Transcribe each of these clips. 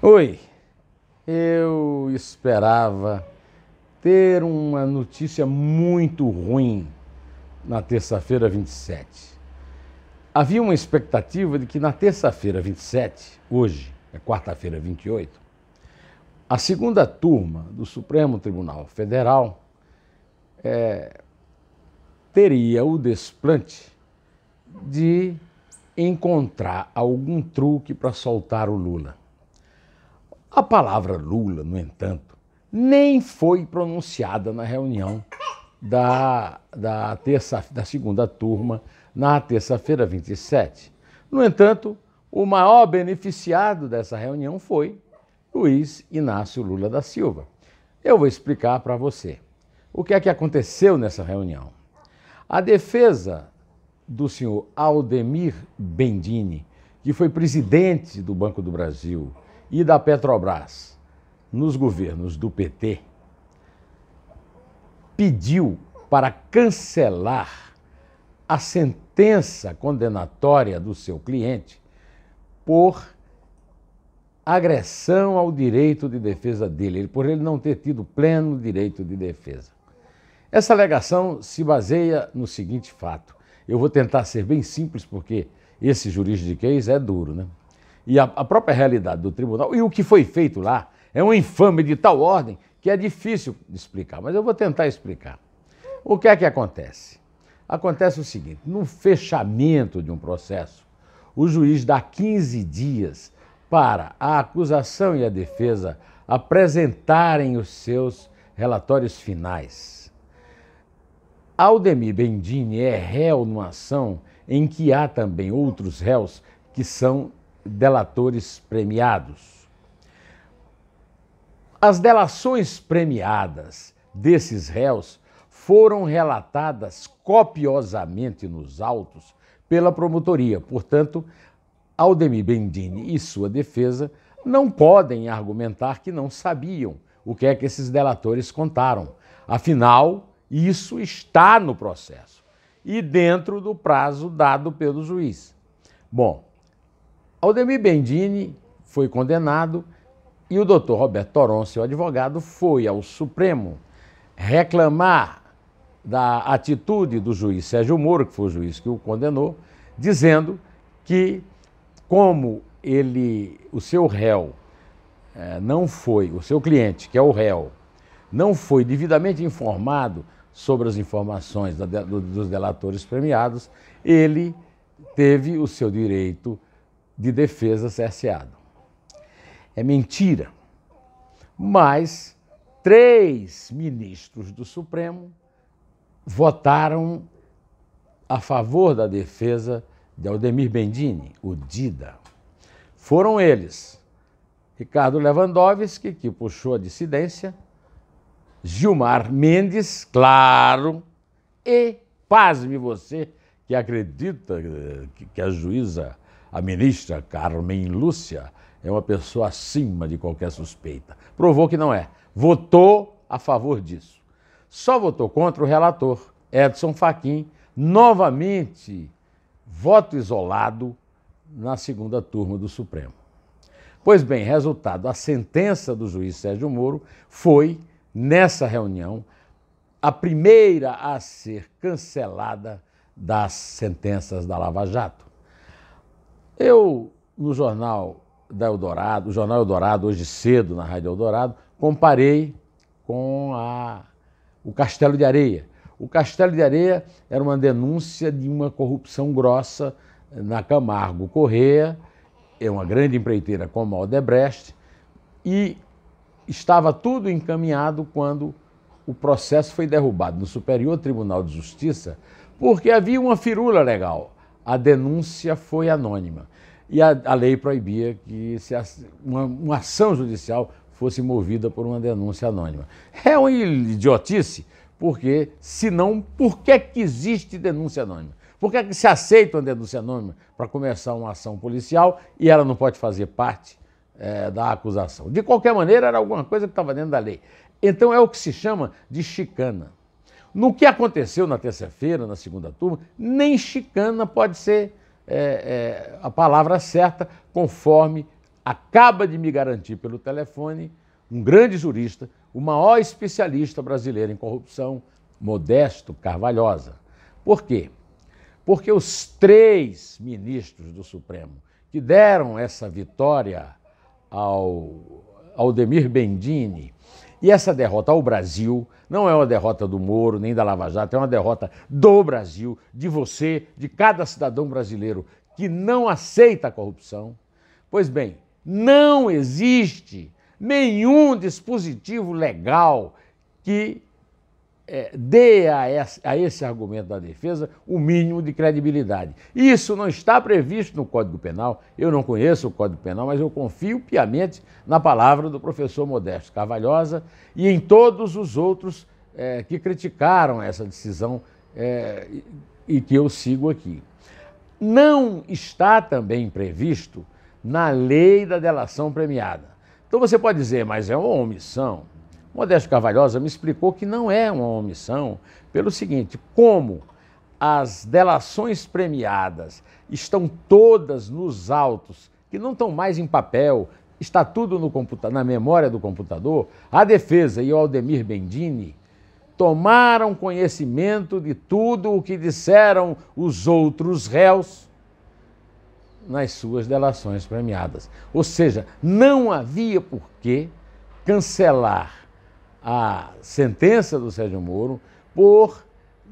Oi, eu esperava ter uma notícia muito ruim na terça-feira 27. Havia uma expectativa de que na terça-feira 27, hoje é quarta-feira 28, a segunda turma do Supremo Tribunal Federal é, teria o desplante de encontrar algum truque para soltar o Lula. A palavra Lula, no entanto, nem foi pronunciada na reunião da, da, terça, da segunda turma, na terça-feira 27. No entanto, o maior beneficiado dessa reunião foi Luiz Inácio Lula da Silva. Eu vou explicar para você o que é que aconteceu nessa reunião. A defesa do senhor Aldemir Bendini, que foi presidente do Banco do Brasil e da Petrobras nos governos do PT pediu para cancelar a sentença condenatória do seu cliente por agressão ao direito de defesa dele, por ele não ter tido pleno direito de defesa. Essa alegação se baseia no seguinte fato. Eu vou tentar ser bem simples porque esse juridiquês é duro, né? e a, a própria realidade do tribunal e o que foi feito lá é um infame de tal ordem que é difícil de explicar, mas eu vou tentar explicar. O que é que acontece? Acontece o seguinte: no fechamento de um processo, o juiz dá 15 dias para a acusação e a defesa apresentarem os seus relatórios finais. Aldemir Bendini é réu numa ação em que há também outros réus que são delatores premiados. As delações premiadas desses réus foram relatadas copiosamente nos autos pela promotoria. Portanto, Aldemir Bendini e sua defesa não podem argumentar que não sabiam o que é que esses delatores contaram. Afinal, isso está no processo e dentro do prazo dado pelo juiz. Bom, Aldemir Bendini foi condenado e o doutor Roberto Toron, seu advogado, foi ao Supremo reclamar da atitude do juiz Sérgio Moro, que foi o juiz que o condenou, dizendo que como ele, o seu réu eh, não foi, o seu cliente, que é o réu, não foi devidamente informado sobre as informações dos delatores premiados, ele teve o seu direito de defesa cerceado. É mentira. Mas três ministros do Supremo votaram a favor da defesa de Aldemir Bendini, o Dida. Foram eles Ricardo Lewandowski, que puxou a dissidência, Gilmar Mendes, claro, e, pasme você que acredita que a juíza a ministra Carmen Lúcia é uma pessoa acima de qualquer suspeita. Provou que não é. Votou a favor disso. Só votou contra o relator, Edson Fachin, novamente voto isolado na segunda turma do Supremo. Pois bem, resultado, a sentença do juiz Sérgio Moro foi, nessa reunião, a primeira a ser cancelada das sentenças da Lava Jato. Eu, no jornal da Eldorado, o jornal Eldorado, hoje cedo na Rádio Eldorado, comparei com a, o Castelo de Areia. O Castelo de Areia era uma denúncia de uma corrupção grossa na Camargo Correia, é uma grande empreiteira como a Odebrecht, e estava tudo encaminhado quando o processo foi derrubado no Superior Tribunal de Justiça, porque havia uma firula legal a denúncia foi anônima. E a, a lei proibia que se, uma, uma ação judicial fosse movida por uma denúncia anônima. É uma idiotice, porque, se não, por que, que existe denúncia anônima? Por que, que se aceita uma denúncia anônima para começar uma ação policial e ela não pode fazer parte é, da acusação? De qualquer maneira, era alguma coisa que estava dentro da lei. Então é o que se chama de chicana. No que aconteceu na terça-feira, na segunda turma, nem chicana pode ser é, é, a palavra certa, conforme acaba de me garantir pelo telefone um grande jurista, o maior especialista brasileiro em corrupção, Modesto Carvalhosa. Por quê? Porque os três ministros do Supremo que deram essa vitória ao Aldemir Bendini e essa derrota ao Brasil não é uma derrota do Moro nem da Lava Jato, é uma derrota do Brasil, de você, de cada cidadão brasileiro que não aceita a corrupção. Pois bem, não existe nenhum dispositivo legal que é, dê a esse, a esse argumento da defesa o mínimo de credibilidade. Isso não está previsto no Código Penal, eu não conheço o Código Penal, mas eu confio piamente na palavra do professor Modesto Carvalhosa e em todos os outros é, que criticaram essa decisão é, e que eu sigo aqui. Não está também previsto na lei da delação premiada. Então você pode dizer, mas é uma omissão. Modesto Carvalhosa me explicou que não é uma omissão, pelo seguinte: como as delações premiadas estão todas nos autos, que não estão mais em papel, está tudo no computa na memória do computador, a defesa e o Aldemir Bendini tomaram conhecimento de tudo o que disseram os outros réus nas suas delações premiadas. Ou seja, não havia por que cancelar a sentença do Sérgio Moro por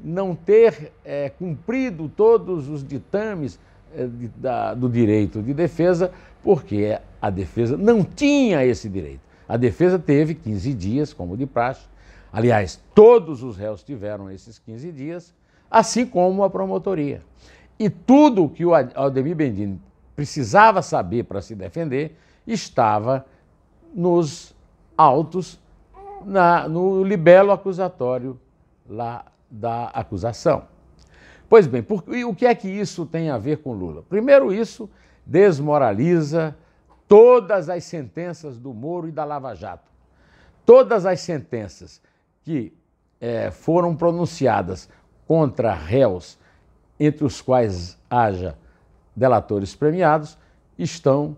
não ter é, cumprido todos os ditames é, de, da, do direito de defesa, porque a defesa não tinha esse direito. A defesa teve 15 dias, como de praxe. Aliás, todos os réus tiveram esses 15 dias, assim como a promotoria. E tudo que o Aldemir Bendini precisava saber para se defender estava nos autos na, no libelo acusatório lá da acusação. Pois bem, por, o que é que isso tem a ver com Lula? Primeiro, isso desmoraliza todas as sentenças do Moro e da Lava Jato. Todas as sentenças que é, foram pronunciadas contra réus, entre os quais haja delatores premiados, estão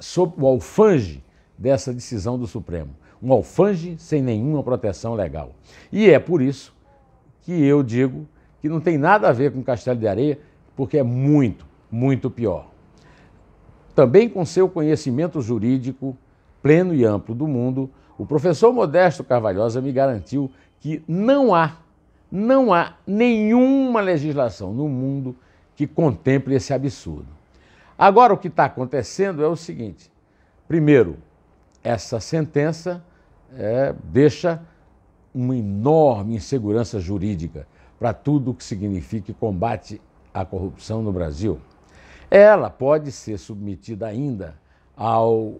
sob o alfange dessa decisão do Supremo um alfange sem nenhuma proteção legal. E é por isso que eu digo que não tem nada a ver com Castelo de Areia, porque é muito, muito pior. Também com seu conhecimento jurídico pleno e amplo do mundo, o professor Modesto Carvalhosa me garantiu que não há, não há nenhuma legislação no mundo que contemple esse absurdo. Agora, o que está acontecendo é o seguinte: primeiro, essa sentença é, deixa uma enorme insegurança jurídica para tudo o que signifique combate à corrupção no Brasil. Ela pode ser submetida ainda ao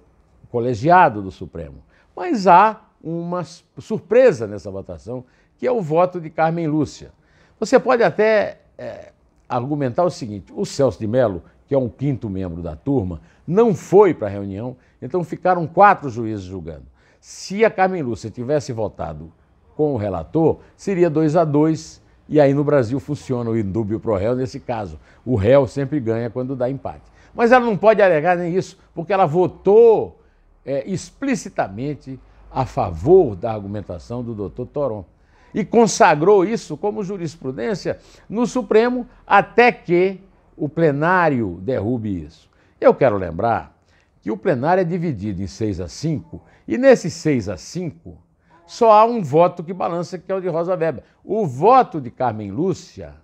colegiado do Supremo, mas há uma surpresa nessa votação, que é o voto de Carmen Lúcia. Você pode até é, argumentar o seguinte: o Celso de Mello, que é um quinto membro da turma, não foi para a reunião, então ficaram quatro juízes julgando. Se a Carmen Lúcia tivesse votado com o relator, seria 2 a 2 e aí no Brasil funciona o indúbio pro réu nesse caso. O réu sempre ganha quando dá empate. Mas ela não pode alegar nem isso, porque ela votou é, explicitamente a favor da argumentação do doutor Toron. E consagrou isso como jurisprudência no Supremo até que o plenário derrube isso. Eu quero lembrar que o plenário é dividido em 6 a 5, e nesses 6 a 5 só há um voto que balança, que é o de Rosa Weber. O voto de Carmen Lúcia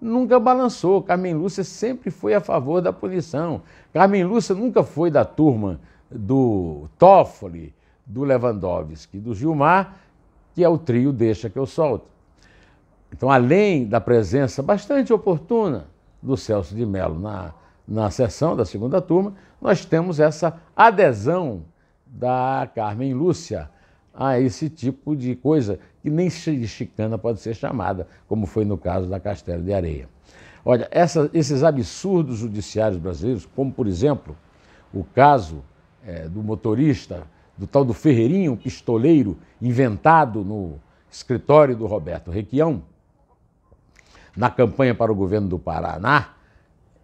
nunca balançou. Carmen Lúcia sempre foi a favor da punição. Carmen Lúcia nunca foi da turma do Toffoli, do Lewandowski, do Gilmar, que é o trio Deixa que eu solto. Então, além da presença bastante oportuna do Celso de Mello na na sessão da segunda turma, nós temos essa adesão da Carmen Lúcia a esse tipo de coisa que nem chicana pode ser chamada, como foi no caso da Castelo de Areia. Olha, essa, esses absurdos judiciários brasileiros, como por exemplo o caso é, do motorista, do tal do Ferreirinho, pistoleiro inventado no escritório do Roberto Requião, na campanha para o governo do Paraná,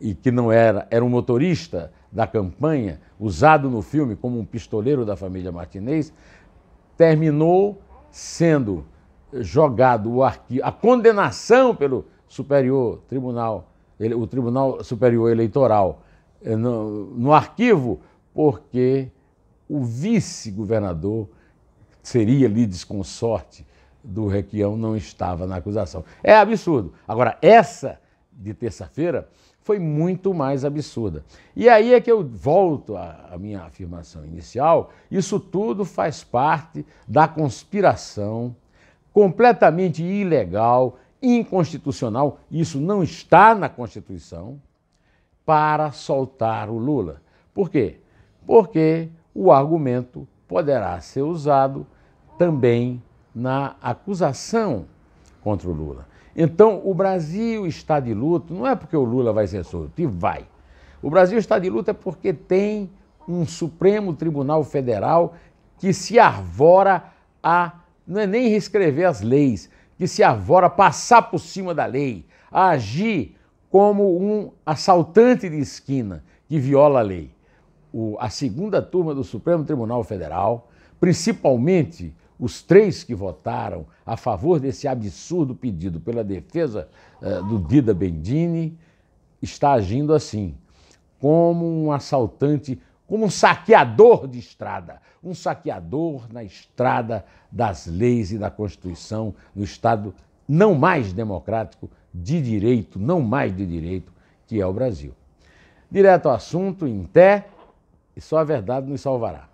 e que não era, era um motorista da campanha, usado no filme como um pistoleiro da família Martinez, terminou sendo jogado o arquivo, a condenação pelo Superior Tribunal, ele, o Tribunal Superior Eleitoral, eh, no, no arquivo, porque o vice-governador seria lides consorte do Requião, não estava na acusação. É absurdo. Agora, essa de terça-feira foi muito mais absurda. E aí é que eu volto à minha afirmação inicial: isso tudo faz parte da conspiração completamente ilegal, inconstitucional, isso não está na Constituição, para soltar o Lula. Por quê? Porque o argumento poderá ser usado também na acusação contra o Lula. Então, o Brasil está de luto, não é porque o Lula vai ser solto, e vai. O Brasil está de luto é porque tem um Supremo Tribunal Federal que se arvora a, não é nem reescrever as leis, que se arvora a passar por cima da lei, a agir como um assaltante de esquina que viola a lei. O, a segunda turma do Supremo Tribunal Federal, principalmente os três que votaram a favor desse absurdo pedido pela defesa eh, do Dida Bendini está agindo assim, como um assaltante, como um saqueador de estrada, um saqueador na estrada das leis e da Constituição no Estado não mais democrático, de direito, não mais de direito, que é o Brasil. Direto ao assunto, em pé, e só a verdade nos salvará.